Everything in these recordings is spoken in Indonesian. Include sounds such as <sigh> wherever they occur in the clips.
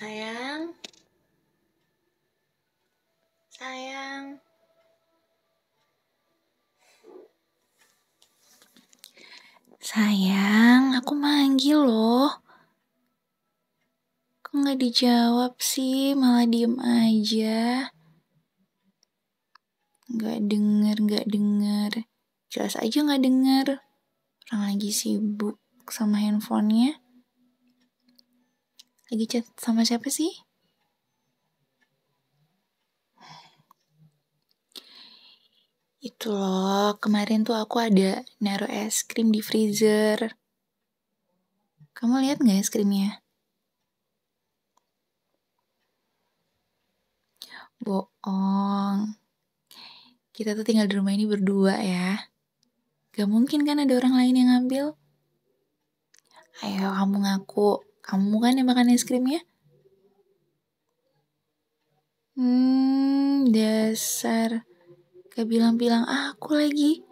Sayang. Sayang. Sayang, aku manggil loh. Kok nggak dijawab sih, malah diem aja. Nggak denger, nggak denger. Jelas aja nggak denger. Orang lagi sibuk sama handphonenya. Lagi chat sama siapa sih? Itu loh, kemarin tuh aku ada naruh es krim di freezer. Kamu lihat nggak es krimnya? Boong. Kita tuh tinggal di rumah ini berdua ya. Gak mungkin kan ada orang lain yang ngambil. Ayo kamu ngaku. Kamu kan yang makan es krimnya? Hmm, dasar. Kebilang-bilang aku lagi.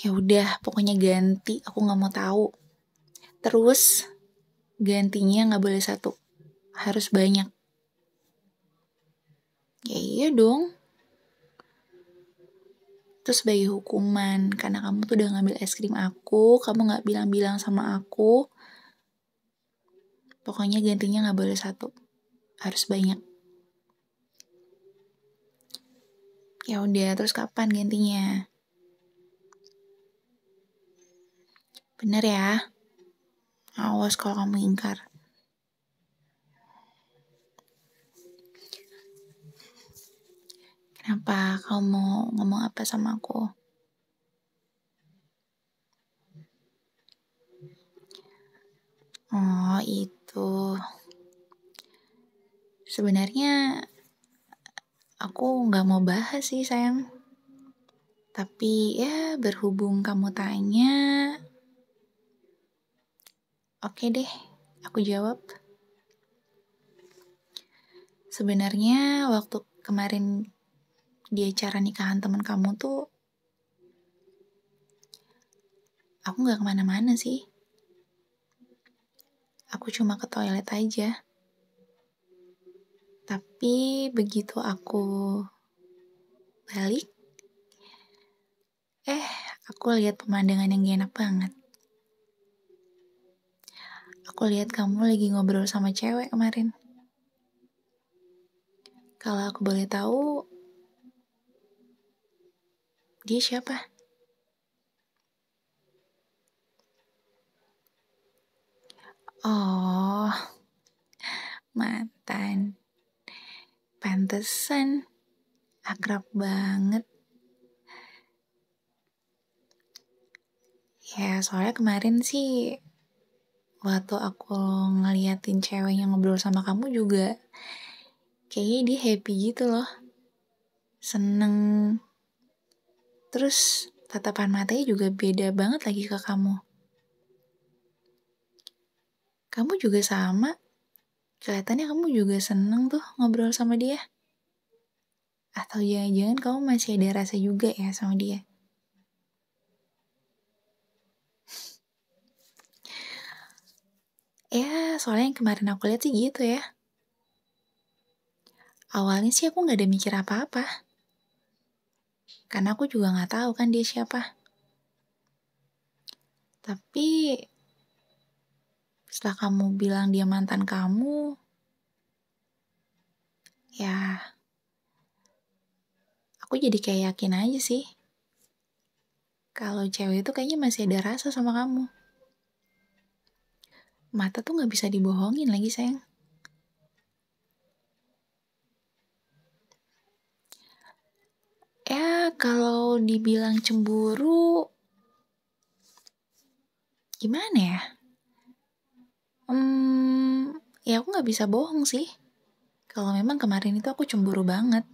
Ya udah, pokoknya ganti. Aku nggak mau tahu. Terus gantinya nggak boleh satu, harus banyak. Ya iya dong itu sebagai hukuman karena kamu tuh udah ngambil es krim aku kamu nggak bilang-bilang sama aku pokoknya gantinya nggak boleh satu harus banyak ya udah terus kapan gantinya bener ya awas kalau kamu ingkar Kenapa kamu mau ngomong apa sama aku? Oh, itu. Sebenarnya aku nggak mau bahas sih, sayang. Tapi ya berhubung kamu tanya, oke deh, aku jawab. Sebenarnya waktu kemarin di acara nikahan teman kamu tuh aku nggak kemana-mana sih. Aku cuma ke toilet aja. Tapi begitu aku balik, eh aku lihat pemandangan yang gak enak banget. Aku lihat kamu lagi ngobrol sama cewek kemarin. Kalau aku boleh tahu, dia siapa? Oh, mantan. Pantesan akrab banget. Ya, soalnya kemarin sih waktu aku ngeliatin cewek yang ngobrol sama kamu juga kayaknya dia happy gitu loh. Seneng Terus tatapan matanya juga beda banget lagi ke kamu. Kamu juga sama. Kelihatannya kamu juga seneng tuh ngobrol sama dia. Atau jangan-jangan ya, kamu masih ada rasa juga ya sama dia. <laughs> ya, soalnya yang kemarin aku lihat sih gitu ya. Awalnya sih aku gak ada mikir apa-apa karena aku juga gak tahu kan dia siapa. Tapi setelah kamu bilang dia mantan kamu, ya aku jadi kayak yakin aja sih. Kalau cewek itu kayaknya masih ada rasa sama kamu. Mata tuh gak bisa dibohongin lagi sayang. ya kalau dibilang cemburu gimana ya hmm ya aku nggak bisa bohong sih kalau memang kemarin itu aku cemburu banget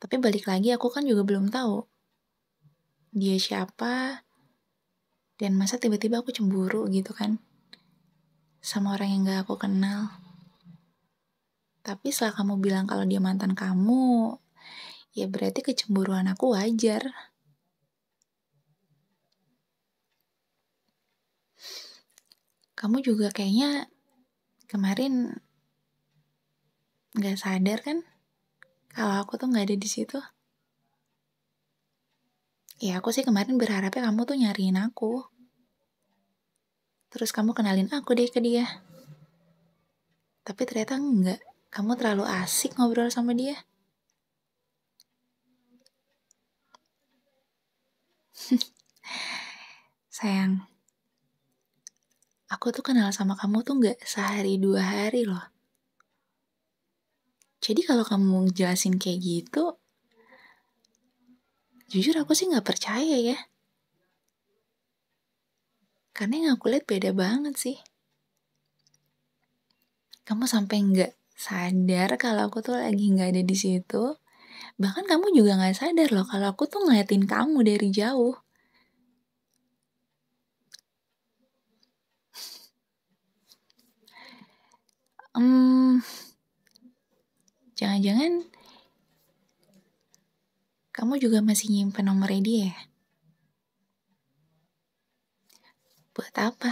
tapi balik lagi aku kan juga belum tahu dia siapa dan masa tiba-tiba aku cemburu gitu kan sama orang yang gak aku kenal tapi setelah kamu bilang kalau dia mantan kamu ya berarti kecemburuan aku wajar. Kamu juga kayaknya kemarin nggak sadar kan kalau aku tuh nggak ada di situ. Ya aku sih kemarin berharapnya kamu tuh nyariin aku. Terus kamu kenalin aku deh ke dia. Tapi ternyata enggak. Kamu terlalu asik ngobrol sama dia. <laughs> Sayang, aku tuh kenal sama kamu tuh gak sehari dua hari loh. Jadi kalau kamu jelasin kayak gitu, jujur aku sih gak percaya ya. Karena yang aku lihat beda banget sih. Kamu sampai nggak sadar kalau aku tuh lagi nggak ada di situ. Bahkan kamu juga gak sadar loh kalau aku tuh ngeliatin kamu dari jauh. Hmm, jangan-jangan kamu juga masih nyimpen nomornya dia ya? Buat apa?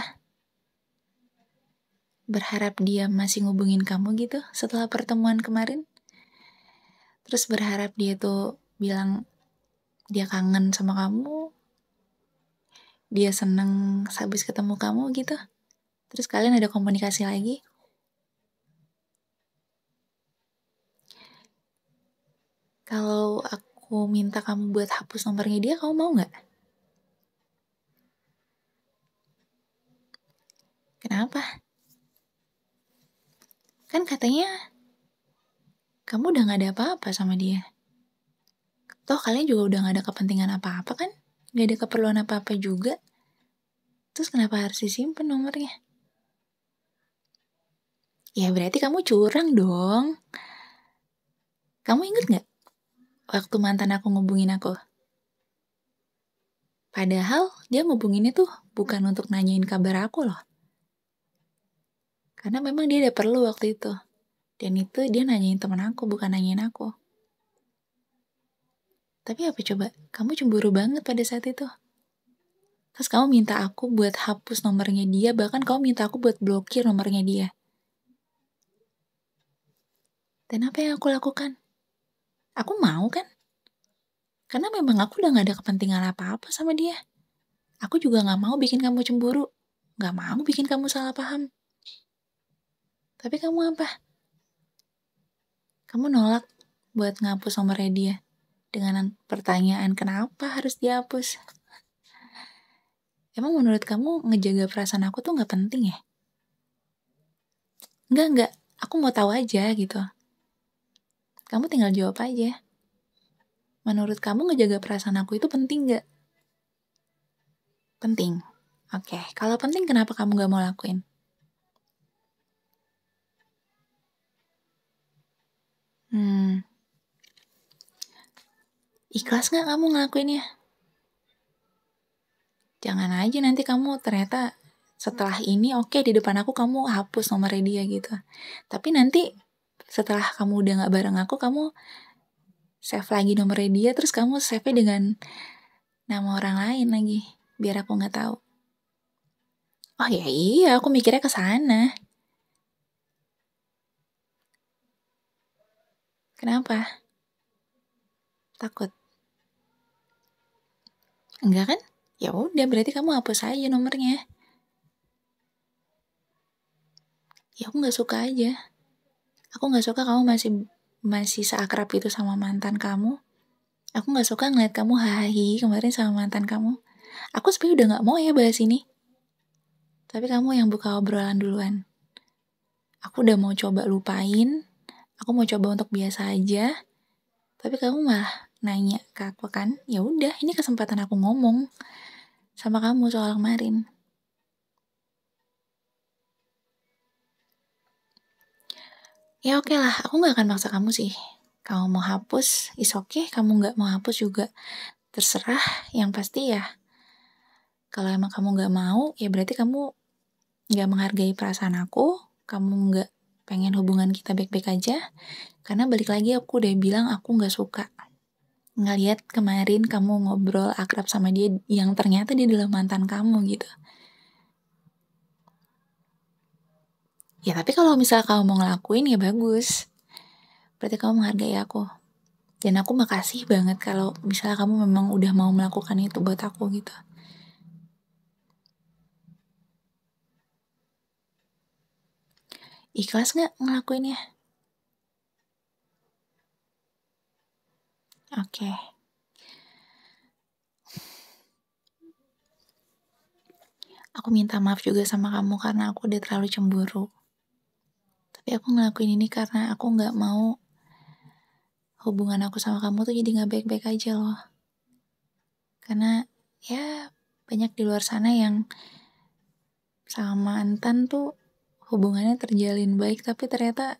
Berharap dia masih ngubungin kamu gitu setelah pertemuan kemarin? terus berharap dia tuh bilang dia kangen sama kamu dia seneng habis ketemu kamu gitu terus kalian ada komunikasi lagi kalau aku minta kamu buat hapus nomornya dia kamu mau nggak kenapa kan katanya kamu udah gak ada apa-apa sama dia. Toh kalian juga udah gak ada kepentingan apa-apa kan? Gak ada keperluan apa-apa juga. Terus kenapa harus disimpan nomornya? Ya berarti kamu curang dong. Kamu inget gak? Waktu mantan aku ngubungin aku. Padahal dia ngubunginnya tuh bukan untuk nanyain kabar aku loh. Karena memang dia ada perlu waktu itu dan itu dia nanyain temen aku, bukan nanyain aku. Tapi apa coba? Kamu cemburu banget pada saat itu. Terus kamu minta aku buat hapus nomornya dia, bahkan kamu minta aku buat blokir nomornya dia. Dan apa yang aku lakukan? Aku mau kan? Karena memang aku udah gak ada kepentingan apa-apa sama dia. Aku juga gak mau bikin kamu cemburu. Gak mau bikin kamu salah paham. Tapi kamu apa? Kamu nolak buat ngapus nomornya dia dengan pertanyaan kenapa harus dihapus. Emang menurut kamu ngejaga perasaan aku tuh nggak penting ya? Enggak, enggak. Aku mau tahu aja gitu. Kamu tinggal jawab aja. Menurut kamu ngejaga perasaan aku itu penting nggak? Penting. Oke, kalau penting kenapa kamu nggak mau lakuin? Hmm. Ikhlas gak kamu ngelakuinnya? Jangan aja nanti kamu ternyata setelah ini oke okay, di depan aku kamu hapus nomornya dia gitu. Tapi nanti setelah kamu udah gak bareng aku kamu save lagi nomornya dia terus kamu save dengan nama orang lain lagi biar aku gak tahu. Oh ya iya, aku mikirnya ke sana. Kenapa? Takut? Enggak kan? Ya udah berarti kamu hapus aja nomornya. Ya aku nggak suka aja. Aku nggak suka kamu masih masih seakrab itu sama mantan kamu. Aku nggak suka ngeliat kamu hahi kemarin sama mantan kamu. Aku sebenarnya udah nggak mau ya bahas ini. Tapi kamu yang buka obrolan duluan. Aku udah mau coba lupain, aku mau coba untuk biasa aja tapi kamu malah nanya ke aku kan ya udah ini kesempatan aku ngomong sama kamu soal kemarin ya oke okay lah aku nggak akan maksa kamu sih kamu mau hapus is oke okay. kamu nggak mau hapus juga terserah yang pasti ya kalau emang kamu nggak mau ya berarti kamu nggak menghargai perasaan aku kamu nggak pengen hubungan kita baik-baik aja karena balik lagi aku udah bilang aku nggak suka ngeliat kemarin kamu ngobrol akrab sama dia yang ternyata dia adalah mantan kamu gitu ya tapi kalau misalnya kamu mau ngelakuin ya bagus berarti kamu menghargai aku dan aku makasih banget kalau misalnya kamu memang udah mau melakukan itu buat aku gitu Ikhlas nggak ngelakuinnya? Oke. Okay. Aku minta maaf juga sama kamu karena aku udah terlalu cemburu. Tapi aku ngelakuin ini karena aku nggak mau hubungan aku sama kamu tuh jadi nggak baik-baik aja loh. Karena ya banyak di luar sana yang sama mantan tuh hubungannya terjalin baik tapi ternyata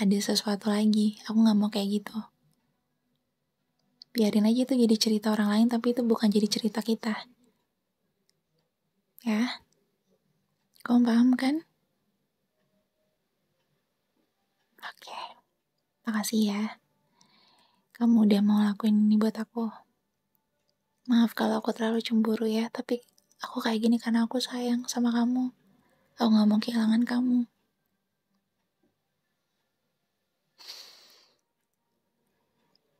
ada sesuatu lagi aku nggak mau kayak gitu biarin aja itu jadi cerita orang lain tapi itu bukan jadi cerita kita ya kau paham kan oke makasih ya kamu udah mau lakuin ini buat aku maaf kalau aku terlalu cemburu ya tapi aku kayak gini karena aku sayang sama kamu Aku gak mau kehilangan kamu.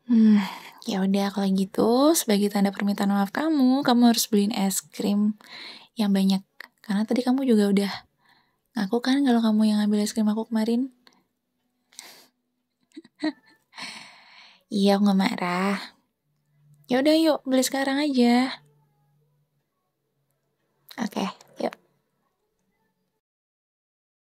Hmm, ya udah kalau gitu sebagai tanda permintaan maaf kamu, kamu harus beliin es krim yang banyak. Karena tadi kamu juga udah ngaku kan kalau kamu yang ambil es krim aku kemarin. <laughs> iya, aku gak marah. Ya udah yuk, beli sekarang aja. Oke. Okay.